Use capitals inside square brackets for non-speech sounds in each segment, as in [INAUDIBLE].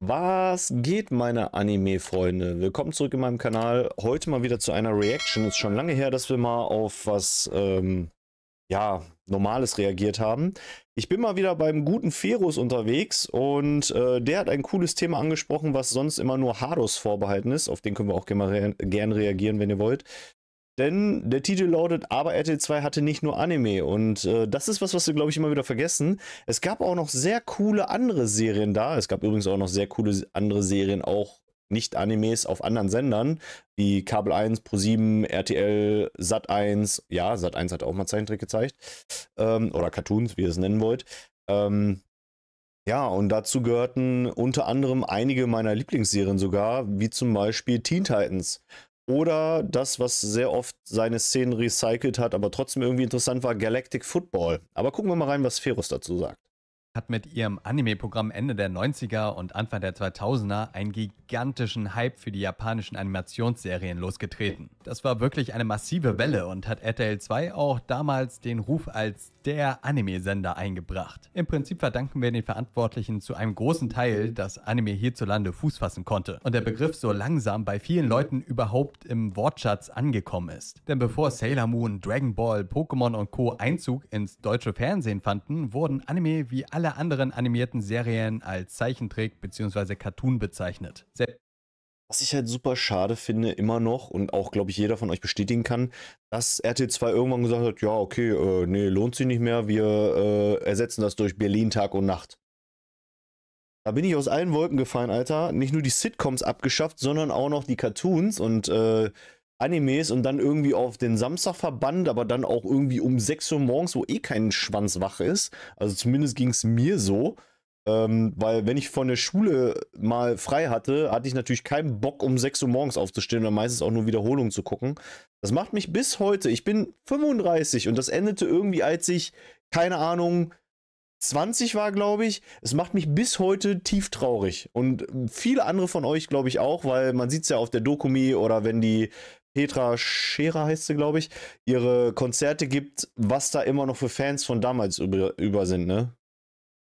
Was geht meine Anime-Freunde? Willkommen zurück in meinem Kanal. Heute mal wieder zu einer Reaction. Ist schon lange her, dass wir mal auf was, ähm, ja, Normales reagiert haben. Ich bin mal wieder beim guten Ferus unterwegs und äh, der hat ein cooles Thema angesprochen, was sonst immer nur Haros vorbehalten ist. Auf den können wir auch gerne re gern reagieren, wenn ihr wollt. Denn der Titel lautet, aber RTL 2 hatte nicht nur Anime. Und äh, das ist was, was wir, glaube ich, immer wieder vergessen. Es gab auch noch sehr coole andere Serien da. Es gab übrigens auch noch sehr coole andere Serien, auch nicht-Animes auf anderen Sendern, wie Kabel 1, Pro7, RTL, Sat 1. Ja, Sat 1 hat auch mal Zeichentrick gezeigt. Ähm, oder Cartoons, wie ihr es nennen wollt. Ähm, ja, und dazu gehörten unter anderem einige meiner Lieblingsserien sogar, wie zum Beispiel Teen Titans. Oder das, was sehr oft seine Szenen recycelt hat, aber trotzdem irgendwie interessant war, Galactic Football. Aber gucken wir mal rein, was Ferus dazu sagt hat mit ihrem Anime-Programm Ende der 90er und Anfang der 2000er einen gigantischen Hype für die japanischen Animationsserien losgetreten. Das war wirklich eine massive Welle und hat RTL 2 auch damals den Ruf als der Anime-Sender eingebracht. Im Prinzip verdanken wir den Verantwortlichen zu einem großen Teil, dass Anime hierzulande Fuß fassen konnte und der Begriff so langsam bei vielen Leuten überhaupt im Wortschatz angekommen ist. Denn bevor Sailor Moon, Dragon Ball, Pokémon und Co. Einzug ins deutsche Fernsehen fanden, wurden Anime wie alle alle anderen animierten Serien als Zeichentrick bzw. Cartoon bezeichnet. Selbst was ich halt super schade finde, immer noch, und auch, glaube ich, jeder von euch bestätigen kann, dass rt 2 irgendwann gesagt hat, ja, okay, äh, nee, lohnt sich nicht mehr, wir äh, ersetzen das durch Berlin Tag und Nacht. Da bin ich aus allen Wolken gefallen, Alter. Nicht nur die Sitcoms abgeschafft, sondern auch noch die Cartoons und äh, Animes und dann irgendwie auf den Samstag verbannt, aber dann auch irgendwie um 6 Uhr morgens, wo eh kein Schwanz wach ist. Also zumindest ging es mir so. Ähm, weil wenn ich von der Schule mal frei hatte, hatte ich natürlich keinen Bock, um 6 Uhr morgens aufzustehen oder meistens auch nur Wiederholungen zu gucken. Das macht mich bis heute, ich bin 35 und das endete irgendwie, als ich, keine Ahnung, 20 war, glaube ich. Es macht mich bis heute tief traurig. Und ähm, viele andere von euch, glaube ich, auch, weil man sieht es ja auf der Dokumi oder wenn die Petra Scherer heißt sie, glaube ich, ihre Konzerte gibt, was da immer noch für Fans von damals über, über sind, ne?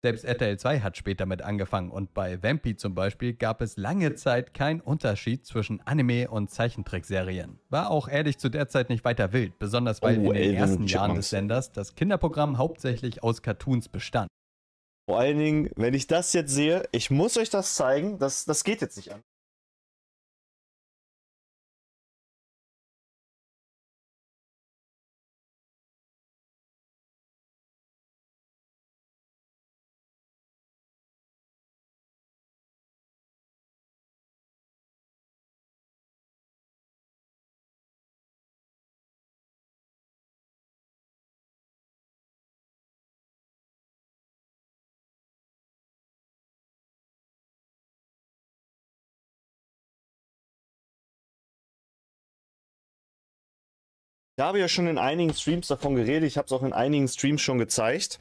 Selbst RTL 2 hat später mit angefangen und bei Vampy zum Beispiel gab es lange Zeit keinen Unterschied zwischen Anime und Zeichentrickserien. War auch ehrlich zu der Zeit nicht weiter wild, besonders weil oh, in den ersten Jahren des Senders das Kinderprogramm hauptsächlich aus Cartoons bestand. Vor allen Dingen, wenn ich das jetzt sehe, ich muss euch das zeigen, das, das geht jetzt nicht an. Da habe ich ja schon in einigen Streams davon geredet. Ich habe es auch in einigen Streams schon gezeigt.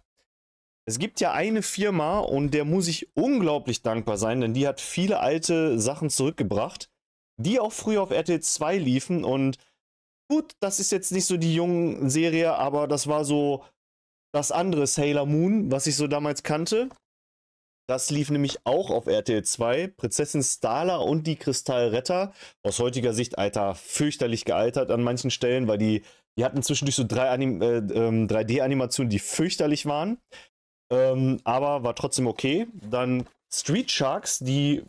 Es gibt ja eine Firma und der muss ich unglaublich dankbar sein, denn die hat viele alte Sachen zurückgebracht, die auch früher auf RTL 2 liefen. Und gut, das ist jetzt nicht so die jungen Serie, aber das war so das andere Sailor Moon, was ich so damals kannte. Das lief nämlich auch auf RTL 2. Prinzessin Starla und die Kristallretter. Aus heutiger Sicht, Alter, fürchterlich gealtert an manchen Stellen, weil die, die hatten zwischendurch so drei Anim äh, 3D-Animationen, ähm, die fürchterlich waren. Ähm, aber war trotzdem okay. Dann Street Sharks, die,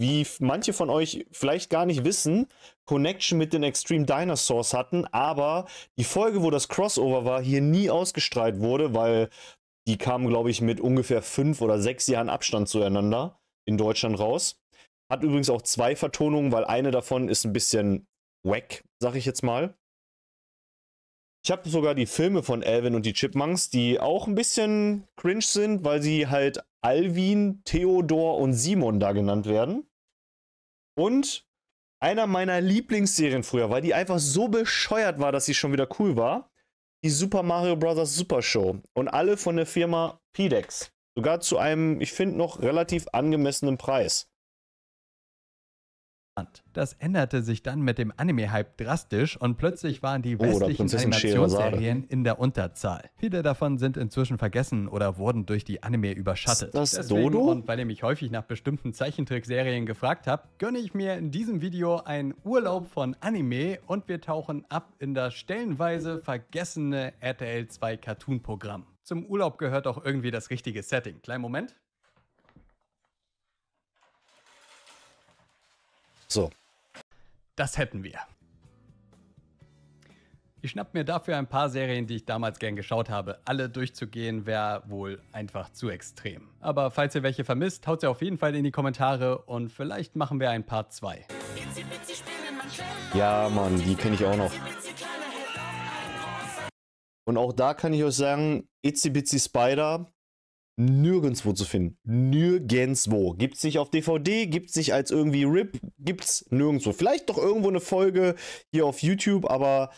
wie manche von euch vielleicht gar nicht wissen, Connection mit den Extreme Dinosaurs hatten, aber die Folge, wo das Crossover war, hier nie ausgestrahlt wurde, weil die kamen, glaube ich, mit ungefähr fünf oder sechs Jahren Abstand zueinander in Deutschland raus. Hat übrigens auch zwei Vertonungen, weil eine davon ist ein bisschen wack, sag ich jetzt mal. Ich habe sogar die Filme von Alvin und die Chipmunks, die auch ein bisschen cringe sind, weil sie halt Alvin, Theodor und Simon da genannt werden. Und einer meiner Lieblingsserien früher, weil die einfach so bescheuert war, dass sie schon wieder cool war, die Super Mario Bros. Super Show und alle von der Firma PDEX. Sogar zu einem, ich finde, noch relativ angemessenen Preis. Das änderte sich dann mit dem Anime-Hype drastisch und plötzlich waren die oh, westlichen oh, Animationsserien in der Unterzahl. Viele davon sind inzwischen vergessen oder wurden durch die Anime überschattet. das Deswegen, Dodo? Und weil ihr mich häufig nach bestimmten Zeichentrickserien gefragt habt, gönne ich mir in diesem Video einen Urlaub von Anime und wir tauchen ab in das stellenweise vergessene RTL 2 Cartoon-Programm. Zum Urlaub gehört auch irgendwie das richtige Setting. Kleinen Moment. So. Das hätten wir. Ich schnapp mir dafür ein paar Serien, die ich damals gern geschaut habe. Alle durchzugehen wäre wohl einfach zu extrem. Aber falls ihr welche vermisst, haut sie auf jeden Fall in die Kommentare und vielleicht machen wir ein Part 2. Ja, Mann, die kenne ich auch noch. Und auch da kann ich euch sagen, Itzy Bitsy Spider nirgendwo zu finden. Nirgendwo. Gibt es nicht auf DVD, gibt es nicht als irgendwie RIP, gibt es nirgendwo. Vielleicht doch irgendwo eine Folge hier auf YouTube, aber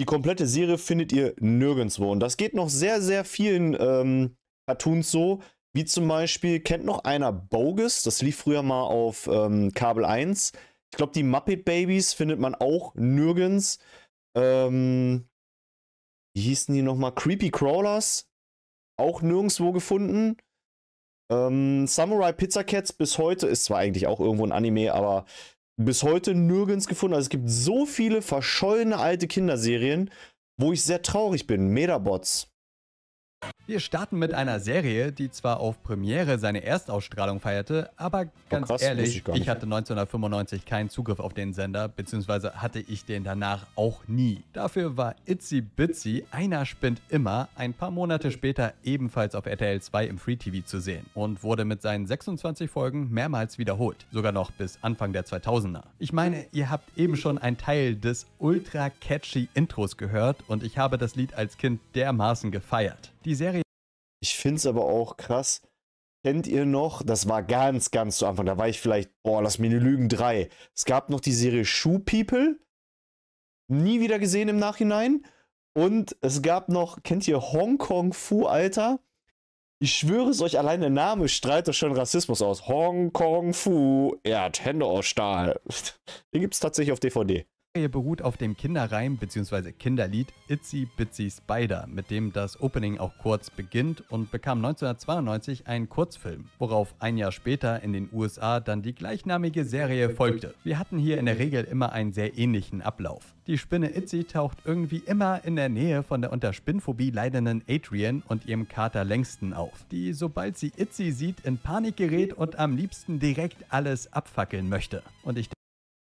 die komplette Serie findet ihr nirgendwo. Und das geht noch sehr, sehr vielen ähm, Cartoons so. Wie zum Beispiel, kennt noch einer Bogus? Das lief früher mal auf ähm, Kabel 1. Ich glaube, die Muppet Babies findet man auch nirgends. Ähm, wie hießen die nochmal? Creepy Crawlers auch nirgendwo gefunden. Ähm, Samurai Pizza Cats bis heute ist zwar eigentlich auch irgendwo ein Anime, aber bis heute nirgends gefunden. Also es gibt so viele verschollene alte Kinderserien, wo ich sehr traurig bin. Metabots wir starten mit einer Serie, die zwar auf Premiere seine Erstausstrahlung feierte, aber oh, ganz oh krass, ehrlich, ich, ich, hatte 1995 keinen Zugriff auf den Sender, beziehungsweise hatte ich den danach auch nie. Dafür war Itzy Bitsy, einer spinnt immer, ein paar Monate später ebenfalls auf RTL 2 im Free TV zu sehen und wurde mit seinen 26 Folgen mehrmals wiederholt, sogar noch bis Anfang der 2000er. Ich meine, ihr habt eben schon einen Teil des ultra catchy Intros gehört und ich habe das Lied als Kind dermaßen gefeiert die Serie. Ich finde es aber auch krass. Kennt ihr noch? Das war ganz, ganz zu Anfang. Da war ich vielleicht, boah, lass mir eine Lügen 3. Es gab noch die Serie Shoe People. Nie wieder gesehen im Nachhinein. Und es gab noch, kennt ihr Hong Kong Fu, Alter? Ich schwöre es euch, allein der Name strahlt doch schon Rassismus aus. Hong Kong Fu, er hat Hände aus Stahl. [LAUGHS] Den gibt es tatsächlich auf DVD. Serie beruht auf dem Kinderreim bzw. Kinderlied Itzy Bitsy Spider, mit dem das Opening auch kurz beginnt und bekam 1992 einen Kurzfilm, worauf ein Jahr später in den USA dann die gleichnamige Serie folgte. Wir hatten hier in der Regel immer einen sehr ähnlichen Ablauf. Die Spinne Itzy taucht irgendwie immer in der Nähe von der unter Spinnphobie leidenden Adrian und ihrem Kater Längsten auf, die sobald sie Itzy sieht in Panik gerät und am liebsten direkt alles abfackeln möchte. Und ich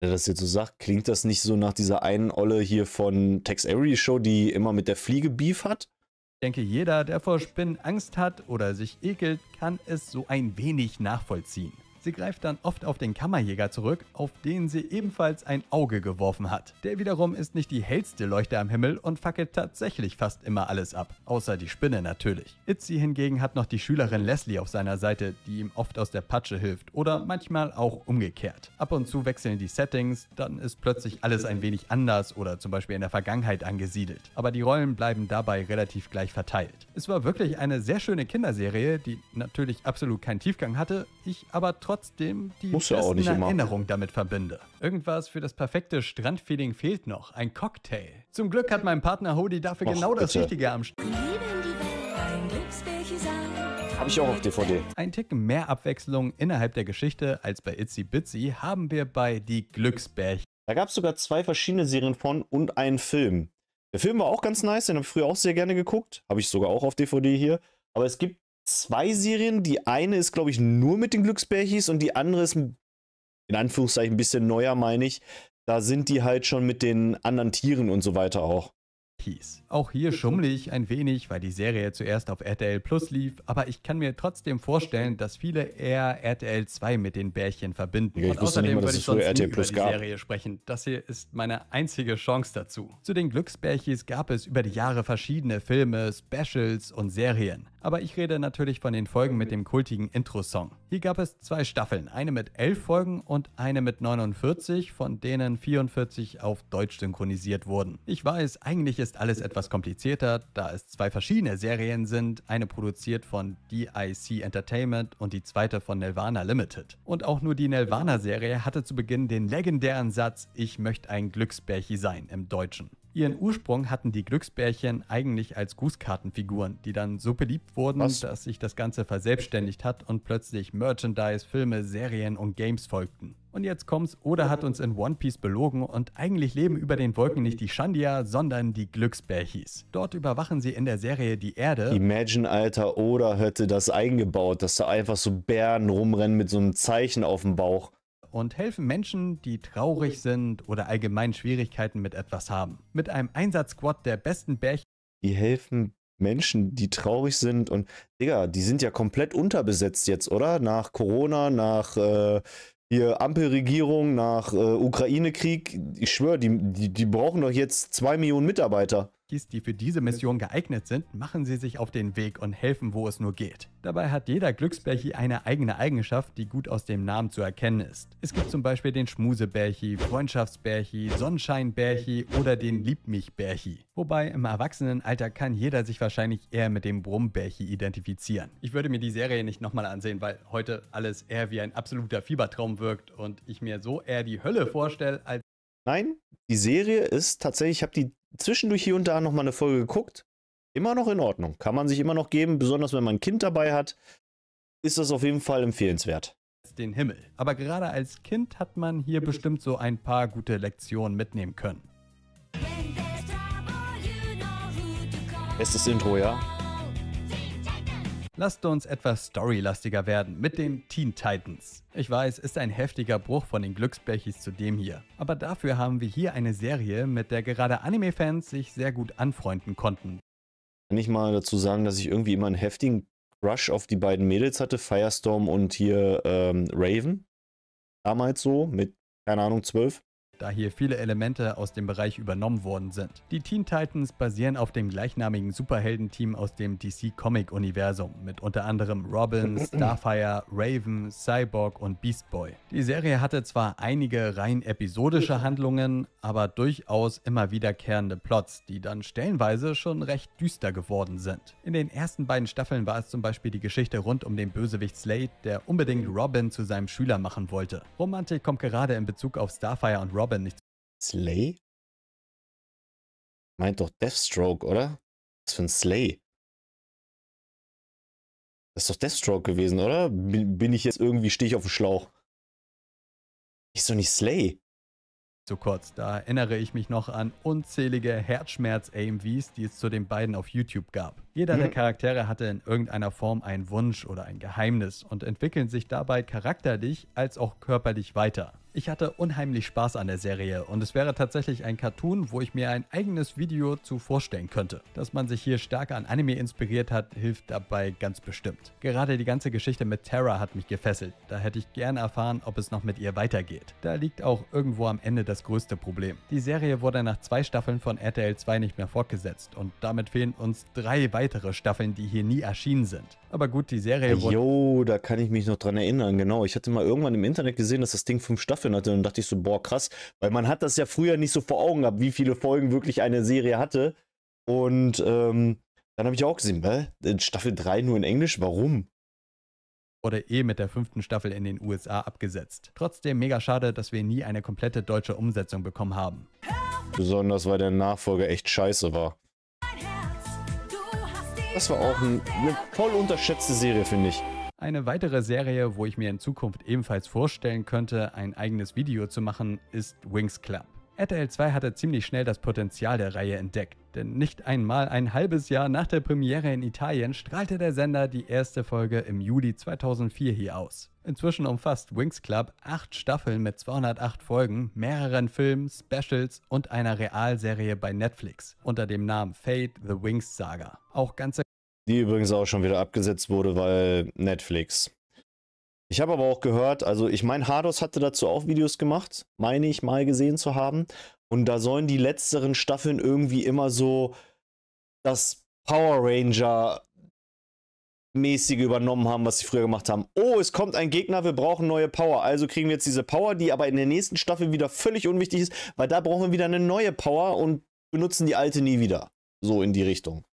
er das jetzt so sagt, klingt das nicht so nach dieser einen Olle hier von Tex Avery Show, die immer mit der Fliege Beef hat? Ich denke, jeder, der vor Spinnen Angst hat oder sich ekelt, kann es so ein wenig nachvollziehen. Sie greift dann oft auf den Kammerjäger zurück, auf den sie ebenfalls ein Auge geworfen hat. Der wiederum ist nicht die hellste Leuchte am Himmel und fackelt tatsächlich fast immer alles ab, außer die Spinne natürlich. Itzy hingegen hat noch die Schülerin Leslie auf seiner Seite, die ihm oft aus der Patsche hilft oder manchmal auch umgekehrt. Ab und zu wechseln die Settings, dann ist plötzlich alles ein wenig anders oder zum Beispiel in der Vergangenheit angesiedelt. Aber die Rollen bleiben dabei relativ gleich verteilt. Es war wirklich eine sehr schöne Kinderserie, die natürlich absolut keinen Tiefgang hatte, ich aber trotzdem trotzdem die Muss ja auch nicht Erinnerung damit verbinde. Irgendwas für das perfekte Strandfeeling fehlt noch. Ein Cocktail. Zum Glück hat mein Partner Hody dafür Ach, genau bitte. das Richtige am Strand. hab ich auch auf DVD. Ein Tick mehr Abwechslung innerhalb der Geschichte als bei Itzy Bitsy haben wir bei Die Glücksbärchen. Da gab es sogar zwei verschiedene Serien von und einen Film. Der Film war auch ganz nice, den habe ich früher auch sehr gerne geguckt. Habe ich sogar auch auf DVD hier. Aber es gibt zwei Serien. Die eine ist, glaube ich, nur mit den Glücksbärchis und die andere ist in Anführungszeichen ein bisschen neuer, meine ich. Da sind die halt schon mit den anderen Tieren und so weiter auch hieß. Auch hier schummle ich ein wenig, weil die Serie zuerst auf RTL Plus lief, aber ich kann mir trotzdem vorstellen, dass viele eher RTL 2 mit den Bärchen verbinden. ich Und außerdem mal, würde ich sonst nie über die gab. Serie sprechen. Das hier ist meine einzige Chance dazu. Zu den Glücksbärchis gab es über die Jahre verschiedene Filme, Specials und Serien. Aber ich rede natürlich von den Folgen mit dem kultigen Intro-Song. Hier gab es zwei Staffeln, eine mit 11 Folgen und eine mit 49, von denen 44 auf Deutsch synchronisiert wurden. Ich weiß, eigentlich ist ist alles etwas komplizierter, da es zwei verschiedene Serien sind, eine produziert von DIC Entertainment und die zweite von Nelvana Limited. Und auch nur die Nelvana-Serie hatte zu Beginn den legendären Satz, ich möchte ein Glücksbärchi sein im Deutschen. Ihren Ursprung hatten die Glücksbärchen eigentlich als Grußkartenfiguren, die dann so beliebt wurden, Was? dass sich das Ganze verselbstständigt hat und plötzlich Merchandise, Filme, Serien und Games folgten. Und jetzt kommt's, Oda hat uns in One Piece belogen und eigentlich leben über den Wolken nicht die Shandia, sondern die Glücksbärchis. Dort überwachen sie in der Serie die Erde. Imagine, Alter, Oda hätte das eingebaut, dass da einfach so Bären rumrennen mit so einem Zeichen auf dem Bauch und helfen Menschen, die traurig sind oder allgemein Schwierigkeiten mit etwas haben. Mit einem Einsatzquad der besten Bärchen. Die helfen Menschen, die traurig sind und, Digga, die sind ja komplett unterbesetzt jetzt, oder? Nach Corona, nach äh, hier Ampelregierung, nach äh, Ukraine-Krieg. Ich schwöre, die, die, die brauchen doch jetzt zwei Millionen Mitarbeiter. Huskies, die für diese Mission geeignet sind, machen sie sich auf den Weg und helfen, wo es nur geht. Dabei hat jeder Glücksbärchi eine eigene Eigenschaft, die gut aus dem Namen zu erkennen ist. Es gibt zum Beispiel den Schmusebärchi, Freundschaftsbärchi, Sonnenscheinbärchi oder den Liebmichbärchi. Wobei im Erwachsenenalter kann jeder sich wahrscheinlich eher mit dem Brummbärchi identifizieren. Ich würde mir die Serie nicht nochmal ansehen, weil heute alles eher wie ein absoluter Fiebertraum wirkt und ich mir so eher die Hölle vorstelle als Nein, die Serie ist tatsächlich, ich habe die zwischendurch hier und da nochmal eine Folge geguckt. Immer noch in Ordnung. Kann man sich immer noch geben, besonders wenn man ein Kind dabei hat, ist das auf jeden Fall empfehlenswert. Den Himmel. Aber gerade als Kind hat man hier bestimmt so ein paar gute Lektionen mitnehmen können. Bestes Intro, ja? Lasst uns etwas storylastiger werden mit den Teen Titans. Ich weiß, ist ein heftiger Bruch von den Glücksbärchis zu dem hier. Aber dafür haben wir hier eine Serie, mit der gerade Anime-Fans sich sehr gut anfreunden konnten. Kann ich mal dazu sagen, dass ich irgendwie immer einen heftigen Crush auf die beiden Mädels hatte, Firestorm und hier ähm, Raven. Damals so, mit, keine Ahnung, 12 da hier viele Elemente aus dem Bereich übernommen worden sind. Die Teen Titans basieren auf dem gleichnamigen Superheldenteam aus dem DC Comic Universum mit unter anderem Robin, [CLEARS THROAT] Starfire, Raven, Cyborg und Beast Boy. Die Serie hatte zwar einige rein episodische Handlungen, aber durchaus immer wiederkehrende Plots, die dann stellenweise schon recht düster geworden sind. In den ersten beiden Staffeln war es zum Beispiel die Geschichte rund um den Bösewicht Slade, der unbedingt Robin zu seinem Schüler machen wollte. Romantik kommt gerade in Bezug auf Starfire und Robin aber nichts. Slay? Meint doch Deathstroke, oder? Was für ein Slay? Das ist doch Deathstroke gewesen, oder? Bin ich jetzt irgendwie, stehe ich auf dem Schlauch? Ist doch nicht Slay. So kurz, da erinnere ich mich noch an unzählige Herzschmerz-AMVs, die es zu den beiden auf YouTube gab. Jeder mhm. der Charaktere hatte in irgendeiner Form einen Wunsch oder ein Geheimnis und entwickeln sich dabei charakterlich als auch körperlich weiter. Ich hatte unheimlich Spaß an der Serie und es wäre tatsächlich ein Cartoon, wo ich mir ein eigenes Video zu vorstellen könnte. Dass man sich hier stärker an Anime inspiriert hat, hilft dabei ganz bestimmt. Gerade die ganze Geschichte mit Terra hat mich gefesselt, da hätte ich gern erfahren, ob es noch mit ihr weitergeht. Da liegt auch irgendwo am Ende das größte Problem. Die Serie wurde nach zwei Staffeln von RTL 2 nicht mehr fortgesetzt und damit fehlen uns drei weitere Staffeln, die hier nie erschienen sind. Aber gut, die Serie wurde... Jo, da kann ich mich noch dran erinnern, genau. Ich hatte mal irgendwann im Internet gesehen, dass das Ding fünf Staffeln Staffeln hatte. Und dachte ich so, boah, krass. Weil man hat das ja früher nicht so vor Augen gehabt, wie viele Folgen wirklich eine Serie hatte. Und ähm, dann habe ich auch gesehen, äh, Staffel 3 nur in Englisch, warum? Oder eh mit der fünften Staffel in den USA abgesetzt. Trotzdem mega schade, dass wir nie eine komplette deutsche Umsetzung bekommen haben. Besonders weil der Nachfolger echt scheiße war. Das war auch eine voll unterschätzte Serie, finde ich. Eine weitere Serie, wo ich mir in Zukunft ebenfalls vorstellen könnte, ein eigenes Video zu machen, ist Wings Club. RTL 2 hatte ziemlich schnell das Potenzial der Reihe entdeckt, denn nicht einmal ein halbes Jahr nach der Premiere in Italien strahlte der Sender die erste Folge im Juli 2004 hier aus. Inzwischen umfasst Wings Club acht Staffeln mit 208 Folgen, mehreren Filmen, Specials und einer Realserie bei Netflix unter dem Namen Fate the Wings Saga. Auch ganze die übrigens auch schon wieder abgesetzt wurde, weil Netflix. Ich habe aber auch gehört, also ich meine, Hardos hatte dazu auch Videos gemacht, meine ich mal gesehen zu haben. Und da sollen die letzteren Staffeln irgendwie immer so das Power Ranger mäßige übernommen haben, was sie früher gemacht haben. Oh, es kommt ein Gegner, wir brauchen neue Power. Also kriegen wir jetzt diese Power, die aber in der nächsten Staffel wieder völlig unwichtig ist, weil da brauchen wir wieder eine neue Power und benutzen die alte nie wieder. So in die Richtung.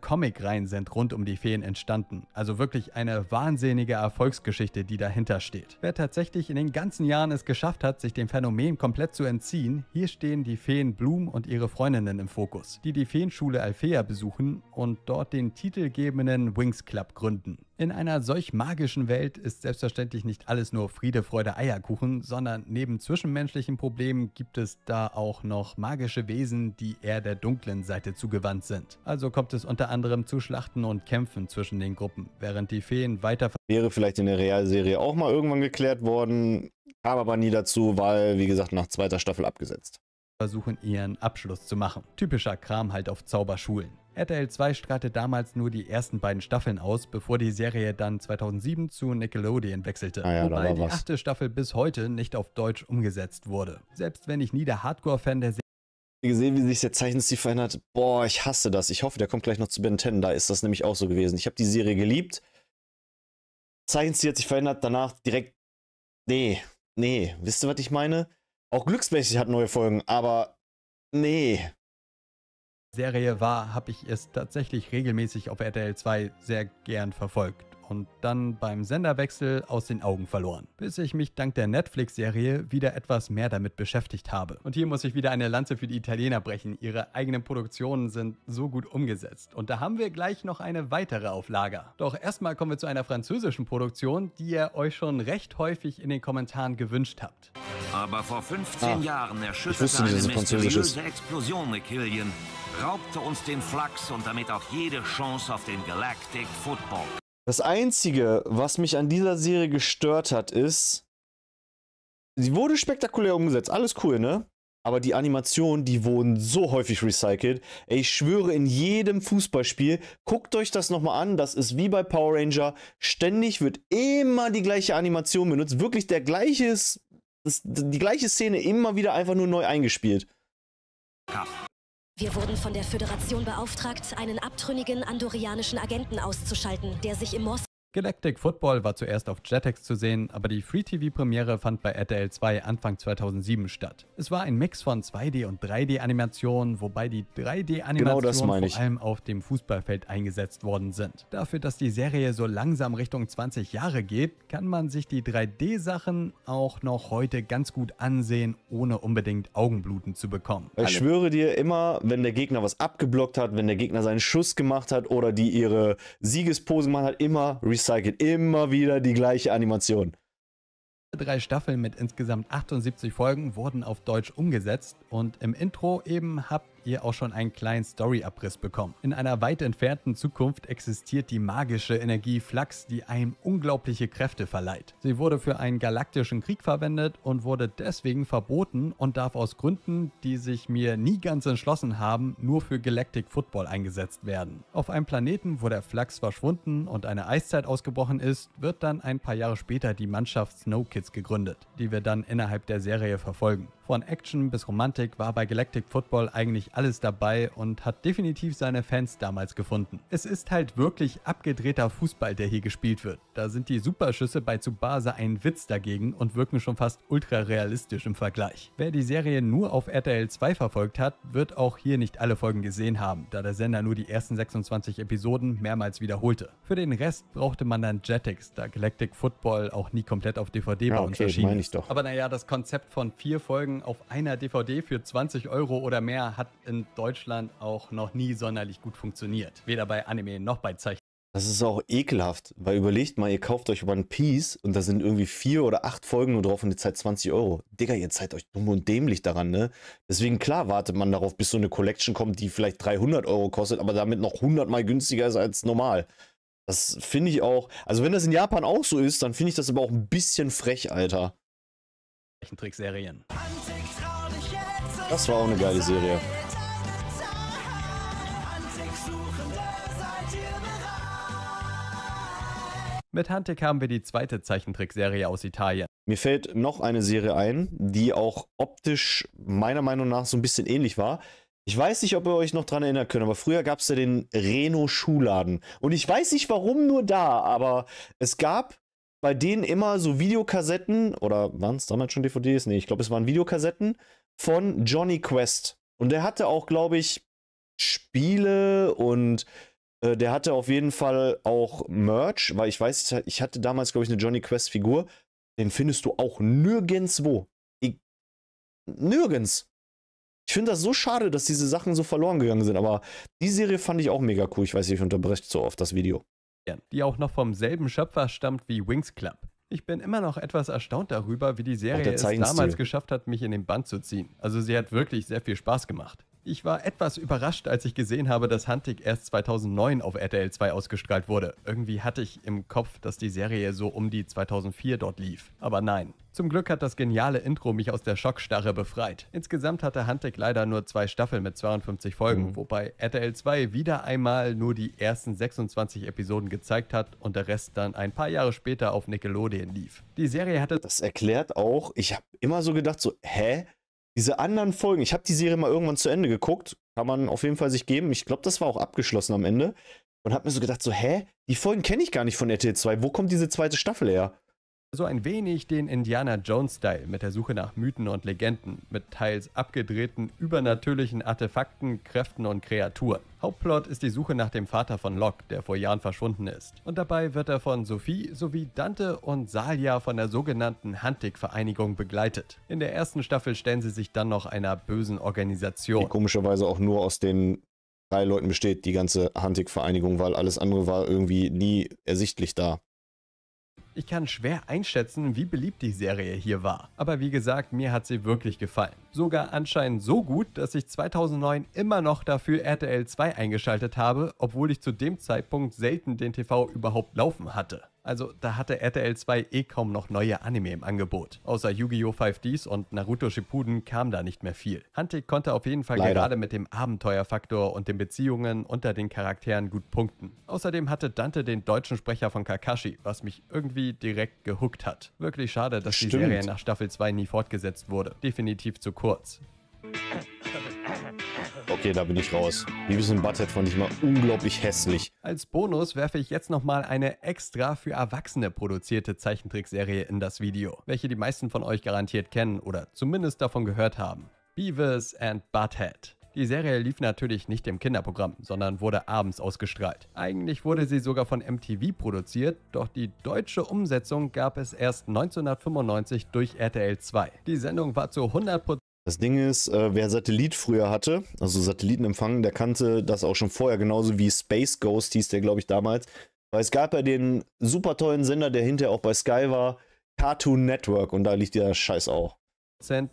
Comic-Reihen sind rund um die Feen entstanden. Also wirklich eine wahnsinnige Erfolgsgeschichte, die dahinter steht. Wer tatsächlich in den ganzen Jahren es geschafft hat, sich dem Phänomen komplett zu entziehen, hier stehen die Feen Bloom und ihre Freundinnen im Fokus, die die Feenschule Alphea besuchen und dort den titelgebenden Wings Club gründen. In einer solch magischen Welt ist selbstverständlich nicht alles nur Friede, Freude, Eierkuchen, sondern neben zwischenmenschlichen Problemen gibt es da auch noch magische Wesen, die eher der dunklen Seite zugewandt sind. Also kommt es unter anderem zu Schlachten und Kämpfen zwischen den Gruppen, während die Feen weiter... Wäre vielleicht in der Realserie auch mal irgendwann geklärt worden, kam aber nie dazu, weil, wie gesagt, nach zweiter Staffel abgesetzt. Versuchen ihren Abschluss zu machen. Typischer Kram halt auf Zauberschulen. RTL 2 strahlte damals nur die ersten beiden Staffeln aus, bevor die Serie dann 2007 zu Nickelodeon wechselte, ah ja, wobei die achte Staffel bis heute nicht auf Deutsch umgesetzt wurde. Selbst wenn ich nie der Hardcore-Fan der Serie gesehen, wie sich der Zeichenstil verändert. Boah, ich hasse das. Ich hoffe, der kommt gleich noch zu Ben 10. Da ist das nämlich auch so gewesen. Ich habe die Serie geliebt. Zeichenstil hat sich verändert. Danach direkt. Nee, nee. Wisst ihr, was ich meine? Auch Glücksmäßig hat neue Folgen, aber nee. Serie war, habe ich es tatsächlich regelmäßig auf RTL 2 sehr gern verfolgt und dann beim Senderwechsel aus den Augen verloren, bis ich mich dank der Netflix-Serie wieder etwas mehr damit beschäftigt habe. Und hier muss ich wieder eine Lanze für die Italiener brechen. Ihre eigenen Produktionen sind so gut umgesetzt. Und da haben wir gleich noch eine weitere auf Lager. Doch erstmal kommen wir zu einer französischen Produktion, die ihr euch schon recht häufig in den Kommentaren gewünscht habt. Aber vor 15 ah, Jahren erschütterte wusste, eine mysteriöse Explosion Killian, raubte uns den Flachs und damit auch jede Chance auf den Galactic Football das Einzige, was mich an dieser Serie gestört hat, ist, sie wurde spektakulär umgesetzt. Alles cool, ne? Aber die Animationen, die wurden so häufig recycelt. Ey, ich schwöre, in jedem Fußballspiel, guckt euch das nochmal an. Das ist wie bei Power Ranger. Ständig wird immer die gleiche Animation benutzt. Wirklich der gleiche, die gleiche Szene immer wieder einfach nur neu eingespielt. Wir wurden von der Föderation beauftragt, einen abtrünnigen andorianischen Agenten auszuschalten, der sich im Moss Galactic Football war zuerst auf Jetix zu sehen, aber die Free-TV-Premiere fand bei RTL 2 Anfang 2007 statt. Es war ein Mix von 2D- und 3D-Animationen, wobei die 3D-Animationen genau vor allem auf dem Fußballfeld eingesetzt worden sind. Dafür, dass die Serie so langsam Richtung 20 Jahre geht, kann man sich die 3D-Sachen auch noch heute ganz gut ansehen, ohne unbedingt Augenbluten zu bekommen. Ich Alle. schwöre dir immer, wenn der Gegner was abgeblockt hat, wenn der Gegner seinen Schuss gemacht hat oder die ihre Siegespose gemacht hat, immer Respekt Recycelt. Immer wieder die gleiche Animation. Drei Staffeln mit insgesamt 78 Folgen wurden auf Deutsch umgesetzt und im Intro eben habt ihr auch schon einen kleinen Story-Abriss bekommen. In einer weit entfernten Zukunft existiert die magische Energie Flachs, die einem unglaubliche Kräfte verleiht. Sie wurde für einen galaktischen Krieg verwendet und wurde deswegen verboten und darf aus Gründen, die sich mir nie ganz entschlossen haben, nur für Galactic Football eingesetzt werden. Auf einem Planeten, wo der Flachs verschwunden und eine Eiszeit ausgebrochen ist, wird dann ein paar Jahre später die Mannschaft Snow Kids gegründet, die wir dann innerhalb der Serie verfolgen. Von Action bis Romantik war bei Galactic Football eigentlich alles dabei und hat definitiv seine Fans damals gefunden. Es ist halt wirklich abgedrehter Fußball, der hier gespielt wird. Da sind die Superschüsse bei Tsubasa ein Witz dagegen und wirken schon fast ultra realistisch im Vergleich. Wer die Serie nur auf RTL 2 verfolgt hat, wird auch hier nicht alle Folgen gesehen haben, da der Sender nur die ersten 26 Episoden mehrmals wiederholte. Für den Rest brauchte man dann Jetix, da Galactic Football auch nie komplett auf DVD bei ja, okay, uns erschien. Aber naja, das Konzept von vier Folgen Folgen auf einer DVD für 20 Euro oder mehr hat in Deutschland auch noch nie sonderlich gut funktioniert. Weder bei Anime noch bei Zeichen. Das ist auch ekelhaft, weil überlegt mal, ihr kauft euch One Piece und da sind irgendwie vier oder acht Folgen nur drauf und ihr zahlt 20 Euro. Digga, ihr zahlt euch dumm und dämlich daran, ne? Deswegen, klar, wartet man darauf, bis so eine Collection kommt, die vielleicht 300 Euro kostet, aber damit noch 100 mal günstiger ist als normal. Das finde ich auch, also wenn das in Japan auch so ist, dann finde ich das aber auch ein bisschen frech, Alter. Zeichentrickserien. Das war auch eine geile Serie. Mit Hantik haben wir die zweite Zeichentrickserie aus Italien. Mir fällt noch eine Serie ein, die auch optisch meiner Meinung nach so ein bisschen ähnlich war. Ich weiß nicht, ob ihr euch noch dran erinnern könnt, aber früher gab es ja den Reno-Schuhladen. Und ich weiß nicht, warum nur da, aber es gab bei denen immer so Videokassetten, oder waren es damals schon DVDs? Nee, ich glaube, es waren Videokassetten von Johnny Quest. Und der hatte auch, glaube ich, Spiele und äh, der hatte auf jeden Fall auch Merch, weil ich weiß, ich hatte damals, glaube ich, eine Johnny Quest-Figur. Den findest du auch nirgendwo. Ich, nirgends. Ich finde das so schade, dass diese Sachen so verloren gegangen sind, aber die Serie fand ich auch mega cool. Ich weiß, ich unterbreche so oft das Video die auch noch vom selben Schöpfer stammt wie Wings Club. Ich bin immer noch etwas erstaunt darüber, wie die Serie es damals geschafft hat, mich in den Band zu ziehen. Also sie hat wirklich sehr viel Spaß gemacht. Ich war etwas überrascht, als ich gesehen habe, dass Hunting erst 2009 auf RTL 2 ausgestrahlt wurde. Irgendwie hatte ich im Kopf, dass die Serie so um die 2004 dort lief. Aber nein. Zum Glück hat das geniale Intro mich aus der Schockstarre befreit. Insgesamt hatte Hunting leider nur zwei Staffeln mit 52 Folgen, mhm. wobei RTL 2 wieder einmal nur die ersten 26 Episoden gezeigt hat und der Rest dann ein paar Jahre später auf Nickelodeon lief. Die Serie hatte... Das erklärt auch, ich habe immer so gedacht, so, hä? Diese anderen Folgen, ich habe die Serie mal irgendwann zu Ende geguckt, kann man auf jeden Fall sich geben. Ich glaube, das war auch abgeschlossen am Ende. Und habe mir so gedacht, so, hä? Die Folgen kenne ich gar nicht von RTL 2. Wo kommt diese zweite Staffel her? so ein wenig den Indiana Jones-Style mit der Suche nach Mythen und Legenden, mit teils abgedrehten übernatürlichen Artefakten, Kräften und Kreaturen. Hauptplot ist die Suche nach dem Vater von Locke, der vor Jahren verschwunden ist. Und dabei wird er von Sophie sowie Dante und Salia von der sogenannten Hantik-Vereinigung begleitet. In der ersten Staffel stellen sie sich dann noch einer bösen Organisation. Die komischerweise auch nur aus den drei Leuten besteht, die ganze Hantik-Vereinigung, weil alles andere war irgendwie nie ersichtlich da. Ich kann schwer einschätzen, wie beliebt die Serie hier war. Aber wie gesagt, mir hat sie wirklich gefallen. Sogar anscheinend so gut, dass ich 2009 immer noch dafür RTL 2 eingeschaltet habe, obwohl ich zu dem Zeitpunkt selten den TV überhaupt laufen hatte. Also da hatte RTL 2 eh kaum noch neue Anime im Angebot. Außer Yu-Gi-Oh! 5Ds und Naruto Shippuden kam da nicht mehr viel. Hantik konnte auf jeden Fall Leider. gerade mit dem Abenteuerfaktor und den Beziehungen unter den Charakteren gut punkten. Außerdem hatte Dante den deutschen Sprecher von Kakashi, was mich irgendwie direkt gehuckt hat. Wirklich schade, dass Stimmt. die Serie nach Staffel 2 nie fortgesetzt wurde. Definitiv zu kurz. Okay, da bin ich raus. Beavis und Butthead fand ich mal unglaublich hässlich. Als Bonus werfe ich jetzt nochmal eine extra für Erwachsene produzierte Zeichentrickserie in das Video, welche die meisten von euch garantiert kennen oder zumindest davon gehört haben. Beavis and Butthead. Die Serie lief natürlich nicht im Kinderprogramm, sondern wurde abends ausgestrahlt. Eigentlich wurde sie sogar von MTV produziert, doch die deutsche Umsetzung gab es erst 1995 durch RTL 2. Die Sendung war zu 100% das Ding ist, äh, wer Satellit früher hatte, also Satellitenempfang, der kannte das auch schon vorher, genauso wie Space Ghost hieß der, glaube ich, damals. Weil es gab ja den super tollen Sender, der hinterher auch bei Sky war, Cartoon Network und da liegt der Scheiß auch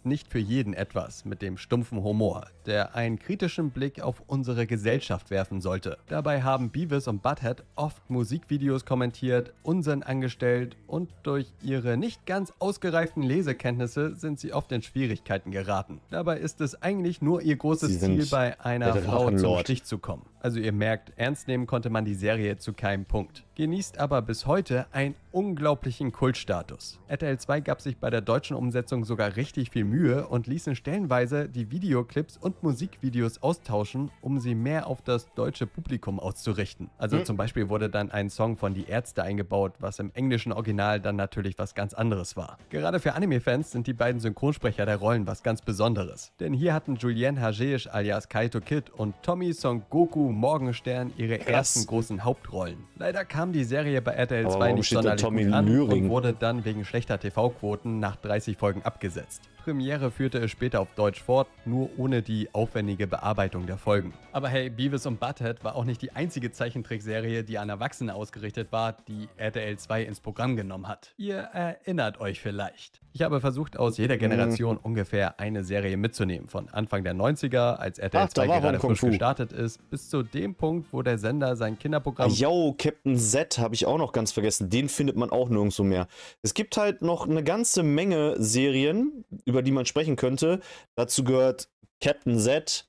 nicht für jeden etwas mit dem stumpfen Humor, der einen kritischen Blick auf unsere Gesellschaft werfen sollte. Dabei haben Beavis und Butthead oft Musikvideos kommentiert, Unsinn angestellt und durch ihre nicht ganz ausgereiften Lesekenntnisse sind sie oft in Schwierigkeiten geraten. Dabei ist es eigentlich nur ihr großes Ziel, bei einer Frau zum Lord. Stich zu kommen. Also ihr merkt, ernst nehmen konnte man die Serie zu keinem Punkt. Genießt aber bis heute einen unglaublichen Kultstatus. RTL 2 gab sich bei der deutschen Umsetzung sogar richtig viel Mühe und ließen stellenweise die Videoclips und Musikvideos austauschen, um sie mehr auf das deutsche Publikum auszurichten. Also mhm. zum Beispiel wurde dann ein Song von Die Ärzte eingebaut, was im englischen Original dann natürlich was ganz anderes war. Gerade für Anime-Fans sind die beiden Synchronsprecher der Rollen was ganz Besonderes. Denn hier hatten Julien Hajeisch alias Kaito Kid und Tommy Son Goku Morgenstern ihre Krass. ersten großen Hauptrollen. Leider kam die Serie bei RTL 2 nicht sonderlich gut an und wurde dann wegen schlechter TV-Quoten nach 30 Folgen abgesetzt. Premiere führte es später auf Deutsch fort, nur ohne die aufwendige Bearbeitung der Folgen. Aber hey, Beavis und Butthead war auch nicht die einzige Zeichentrickserie, die an Erwachsene ausgerichtet war, die RTL 2 ins Programm genommen hat. Ihr erinnert euch vielleicht. Ich habe versucht, aus jeder Generation mhm. ungefähr eine Serie mitzunehmen, von Anfang der 90er, als RTL Ach, 2 gerade frisch gestartet ist, bis zu dem Punkt, wo der Sender sein Kinderprogramm... Yo, Captain Z habe ich auch noch ganz vergessen. Den findet man auch nirgendwo mehr. Es gibt halt noch eine ganze Menge Serien, über über die man sprechen könnte. Dazu gehört Captain Z,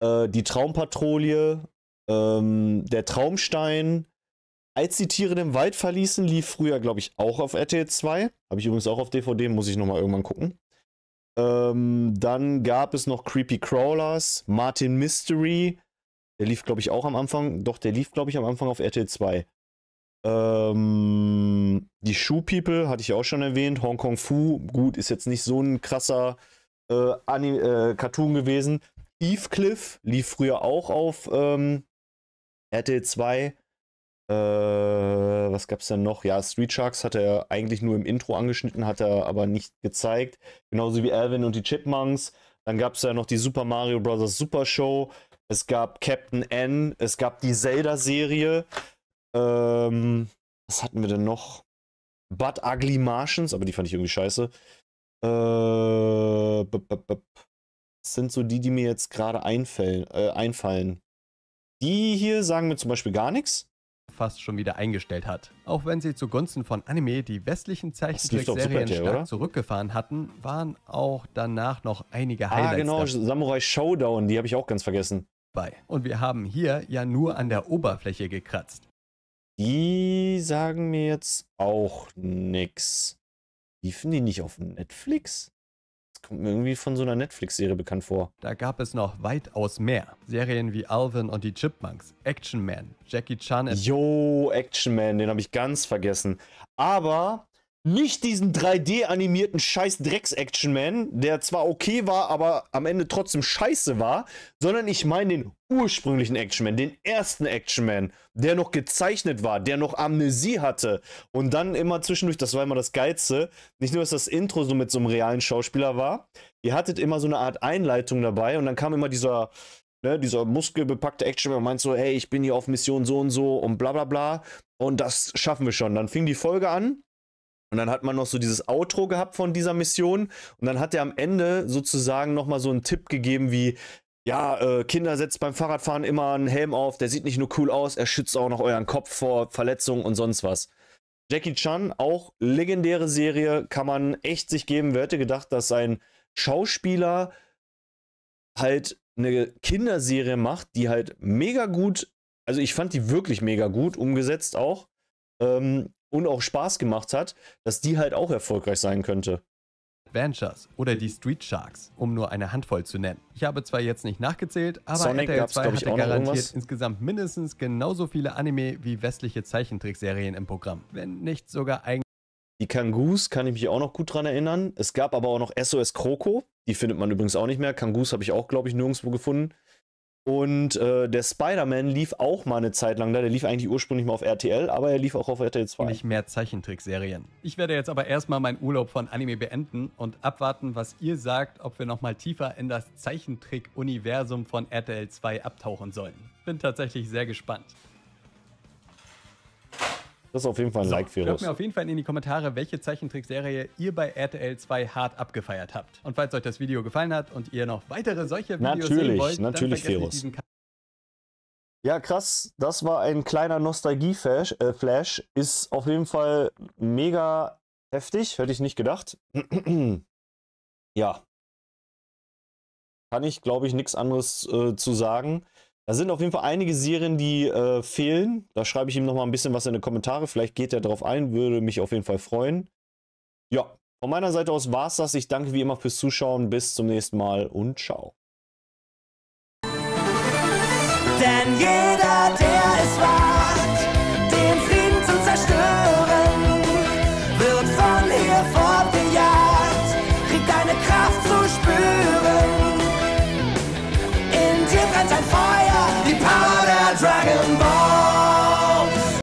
äh, die Traumpatrouille, ähm, der Traumstein. Als die Tiere den Wald verließen, lief früher, glaube ich, auch auf RTL 2. Habe ich übrigens auch auf DVD, muss ich nochmal irgendwann gucken. Ähm, dann gab es noch Creepy Crawlers, Martin Mystery. Der lief, glaube ich, auch am Anfang. Doch, der lief, glaube ich, am Anfang auf RTL 2. Ähm, die Shoe People hatte ich auch schon erwähnt. Hong Kong Fu, gut, ist jetzt nicht so ein krasser äh, Anime, äh, Cartoon gewesen. Eve Cliff lief früher auch auf ähm, RTL 2. Äh, was es denn noch? Ja, Street Sharks hat er eigentlich nur im Intro angeschnitten, hat er aber nicht gezeigt. Genauso wie Alvin und die Chipmunks. Dann gab es ja noch die Super Mario Bros. Super Show. Es gab Captain N. Es gab die Zelda-Serie. Ähm, was hatten wir denn noch? But Ugly Martians, aber die fand ich irgendwie scheiße. Äh, b -b -b -b sind so die, die mir jetzt gerade einfallen, äh, einfallen. Die hier sagen mir zum Beispiel gar nichts. Fast schon wieder eingestellt hat. Auch wenn sie zugunsten von Anime die westlichen Zeichentrickserien stark oder? zurückgefahren hatten, waren auch danach noch einige ah, Highlights. Ah, genau, dafür. Samurai Showdown, die habe ich auch ganz vergessen. Bei. Und wir haben hier ja nur an der Oberfläche gekratzt. Die sagen mir jetzt auch nichts. Liefen die nicht auf Netflix? Das kommt mir irgendwie von so einer Netflix-Serie bekannt vor. Da gab es noch weitaus mehr. Serien wie Alvin und die Chipmunks, Action Man, Jackie Chan. Jo, Action Man, den habe ich ganz vergessen. Aber nicht diesen 3D-animierten scheiß Drecks-Action-Man, der zwar okay war, aber am Ende trotzdem scheiße war, sondern ich meine den ursprünglichen Action-Man, den ersten Action-Man, der noch gezeichnet war, der noch Amnesie hatte und dann immer zwischendurch, das war immer das Geilste, nicht nur, dass das Intro so mit so einem realen Schauspieler war, ihr hattet immer so eine Art Einleitung dabei und dann kam immer dieser, ne, dieser muskelbepackte Action-Man und meint so, hey, ich bin hier auf Mission so und so und bla bla bla und das schaffen wir schon. Dann fing die Folge an und dann hat man noch so dieses Outro gehabt von dieser Mission. Und dann hat er am Ende sozusagen nochmal so einen Tipp gegeben wie, ja, äh, Kinder setzt beim Fahrradfahren immer einen Helm auf, der sieht nicht nur cool aus, er schützt auch noch euren Kopf vor Verletzungen und sonst was. Jackie Chan, auch legendäre Serie, kann man echt sich geben. Wer hätte gedacht, dass ein Schauspieler halt eine Kinderserie macht, die halt mega gut, also ich fand die wirklich mega gut umgesetzt auch. Ähm, und auch Spaß gemacht hat, dass die halt auch erfolgreich sein könnte. Ventures oder die Street Sharks, um nur eine Handvoll zu nennen. Ich habe zwar jetzt nicht nachgezählt, aber Sonic RTL 2 hatte garantiert insgesamt mindestens genauso viele Anime wie westliche Zeichentrickserien im Programm, wenn nicht sogar eigentlich. Die Kangus kann ich mich auch noch gut dran erinnern. Es gab aber auch noch SOS Kroko, die findet man übrigens auch nicht mehr. Kangus habe ich auch, glaube ich, nirgendwo gefunden. Und äh, der Spider-Man lief auch mal eine Zeit lang da. Der lief eigentlich ursprünglich mal auf RTL, aber er lief auch auf RTL 2. Nicht mehr Zeichentrickserien. Ich werde jetzt aber erstmal meinen Urlaub von Anime beenden und abwarten, was ihr sagt, ob wir nochmal tiefer in das Zeichentrick-Universum von RTL 2 abtauchen sollen. Bin tatsächlich sehr gespannt. Das ist auf jeden Fall ein so, Like für Schreibt mir auf jeden Fall in die Kommentare, welche Zeichentrickserie ihr bei RTL 2 hart abgefeiert habt. Und falls euch das Video gefallen hat und ihr noch weitere solche Videos natürlich, sehen wollt, natürlich dann vergesst diesen Ja, krass. Das war ein kleiner Nostalgie-Flash. Äh, Flash. Ist auf jeden Fall mega heftig. Hätte ich nicht gedacht. [CLEARS THROAT] ja. Kann ich, glaube ich, nichts anderes äh, zu sagen. Da sind auf jeden Fall einige Serien, die äh, fehlen. Da schreibe ich ihm nochmal ein bisschen was in die Kommentare. Vielleicht geht er darauf ein, würde mich auf jeden Fall freuen. Ja, von meiner Seite aus war es das. Ich danke wie immer fürs Zuschauen. Bis zum nächsten Mal und ciao. Denn jeder, der es war,